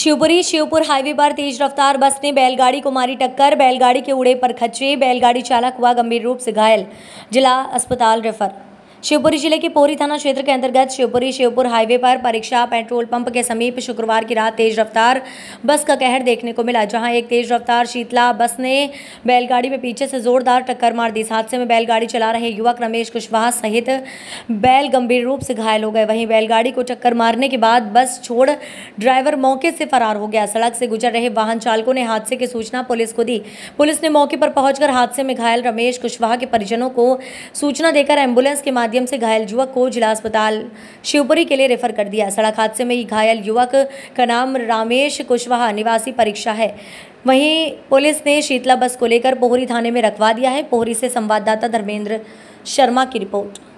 Shivpuri Shivpur highway पर तेज रफ्तार बस ने बैलगाड़ी को मारी टक्कर बैलगाड़ी के उड़े पर खचे बैलगाड़ी चालक हुआ गंभीर रूप से घायल जिला अस्पताल रेफर शिवपुरी जिले के पोरी थाना क्षेत्र के अंतर्गत शिवपुरी शिवपुर हाईवे पर परीक्षा पेट्रोल पंप के समीप शुक्रवार की रात तेज रफ्तार बस का कहर देखने को मिला जहां एक तेज रफ्तार शीतला बस ने बैलगाड़ी में पीछे से जोरदार टक्कर मार दी हादसे में बैलगाड़ी चला रहे युवक रमेश कुशवाहा सहित बैल गंभीर रूप से घायल हो गए वहीं बैलगाड़ी को टक्कर मारने के बाद बस छोड़ ड्राइवर मौके से फरार हो गया सड़क से गुजर रहे वाहन चालकों ने हादसे की सूचना पुलिस को दी पुलिस ने मौके पर पहुंचकर हादसे में घायल रमेश कुशवाहा के परिजनों को सूचना देकर एम्बुलेंस के माध्यम माध्यम से घायल युवक को जिला अस्पताल शिवपुरी के लिए रेफर कर दिया सड़क हादसे में घायल युवक का नाम रामेश कुशवाहा निवासी परीक्षा है वहीं पुलिस ने शीतला बस को लेकर पोहरी थाने में रखवा दिया है पोहरी से संवाददाता धर्मेंद्र शर्मा की रिपोर्ट